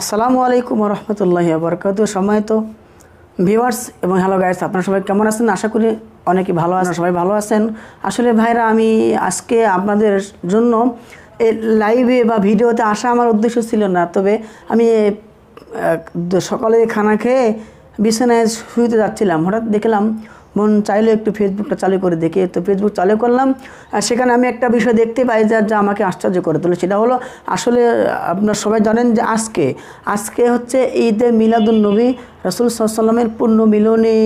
আসসালামু আলাইকুম রহমতুল্লাহি সময় সময়ত ভিওয়ার্স এবং হ্যালো গাইস আপনারা সবাই কেমন আছেন আশা করি অনেকে ভালো আছেন সবাই ভালো আছেন আসলে ভাইরা আমি আজকে আপনাদের জন্য এই লাইভে বা ভিডিওতে আসা আমার উদ্দেশ্য ছিল না তবে আমি সকালে খানা খেয়ে বিছানায় শুইতে যাচ্ছিলাম হঠাৎ দেখলাম মন চাইলে একটু ফেসবুকটা চালু করে দেখে তো ফেসবুক চালু করলাম আর সেখানে আমি একটা বিষয় দেখতে পাই যা যা আমাকে আশ্চর্য করে তোলে সেটা হলো আসলে আপনার সবাই জানেন যে আজকে আজকে হচ্ছে ঈদে মিলাদুল নবী রসুল সাল্লামের পূর্ণ মিলনী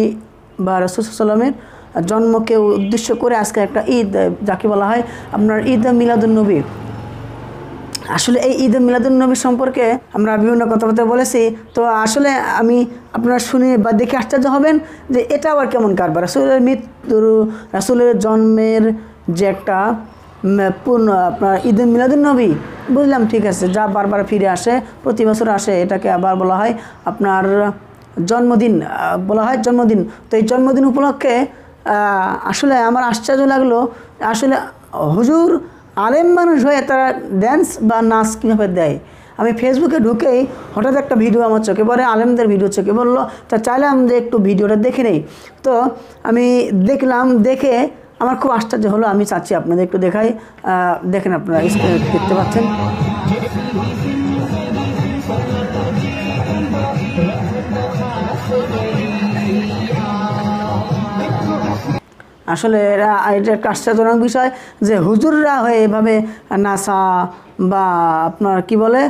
বা রসুল সাল্লামের জন্মকে উদ্দেশ্য করে আজকে একটা ঈদ যাকে বলা হয় আপনার ঈদ মিলাদুল নবী আসলে এই ঈদ নবী সম্পর্কে আমরা বিভিন্ন কথাবার্তা বলেছি তো আসলে আমি আপনারা শুনে বা দেখে আশ্চর্য হবেন যে এটা আবার কেমন কারবার রাসুলের মৃত্যু রাসুলের জন্মের যে একটা পূর্ণ আপনার ঈদ মিলাদুলনবী বুঝলাম ঠিক আছে যা বারবার ফিরে আসে প্রতি বছর আসে এটাকে আবার বলা হয় আপনার জন্মদিন বলা হয় জন্মদিন তো এই জন্মদিন উপলক্ষে আসলে আমার আশ্চর্য লাগলো আসলে হুজুর আলেম মানুষ হয়ে তারা ড্যান্স বা নাচ কীভাবে দেয় আমি ফেসবুকে ঢুকেই হঠাৎ একটা ভিডিও আমার চোখে পড়ে আলেমদের ভিডিও চোখে বললো তা চাইলাম যে একটু ভিডিওটা দেখে নেই তো আমি দেখলাম দেখে আমার খুব আশ্চর্য হলো আমি চাচ্ছি আপনাদের একটু দেখাই দেখেন আপনারা দেখতে পাচ্ছেন Thank you. আসলে এরা এটা একটা আশ্চর্যজনক বিষয় যে হুজুররা হয়ে এভাবে নাসা বা আপনার কি বলে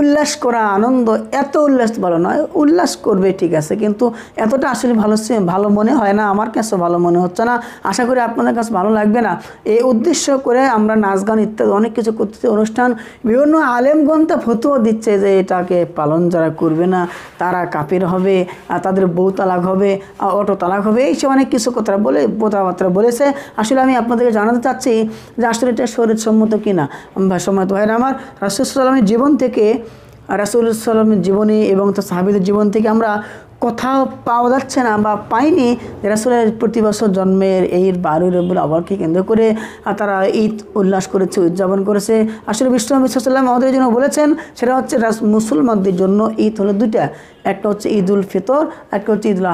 উল্লাস করা আনন্দ এত উল্লাস ভালো নয় উল্লাস করবে ঠিক আছে কিন্তু এতটা আসলে ভালো ভালো মনে হয় না আমার কাছে ভালো মনে হচ্ছে না আশা করি আপনাদের কাছে ভালো লাগবে না এই উদ্দেশ্য করে আমরা নাচ গান ইত্যাদি অনেক কিছু করতেছি অনুষ্ঠান বিভিন্ন আলেমগণতে ফতুয়া দিচ্ছে যে এটাকে পালন যারা করবে না তারা কাপের হবে তাদের বউ তালাক হবে অটো তালাক হবে এইসব অনেক কিছু কথা বলে কথাবার্তা বলেছে আসলে আমি আপনাদেরকে জানাতে চাচ্ছি যে আসলে এটা শরীরসম্মত কিনা সম্মত হয় না আমার রাসুসাল্লামের জীবন থেকে রাসুল সাল্লামের জীবনী এবং তার সাহাবিদের জীবন থেকে আমরা কোথাও পাওয়া যাচ্ছে না বা পাইনি রাসুলের প্রতি বছর জন্মের এই বারোই রবুল আবারকে কেন্দ্র করে তারা ঈদ উল্লাস করেছে উদযাপন করেছে আসলে বিশ্বনবী সাল্লাম আমাদের জন্য বলেছেন সেটা হচ্ছে মুসলমানদের জন্য ঈদ হলো দুইটা একটা হচ্ছে ঈদ উল ফিতর একটা হচ্ছে ঈদ উল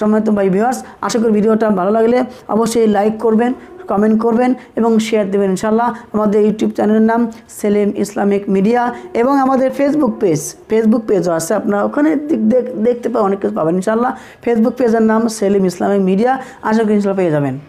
সময় তো বাই বিহাস আশা করি ভিডিওটা ভালো লাগলে অবশ্যই লাইক করবেন কমেন্ট করবেন এবং শেয়ার দেবেন ইনশাল্লাহ আমাদের ইউটিউব চ্যানেলের নাম সেলিম ইসলামিক মিডিয়া এবং আমাদের ফেসবুক পেজ ফেসবুক পেজও আছে আপনারা ওখানে দেখতে পাবেন অনেক কিছু পাবেন ইনশাল্লাহ ফেসবুক পেজের নাম সেলিম ইসলামিক মিডিয়া আশা করি ইনশাল্লাহ পেয়ে যাবেন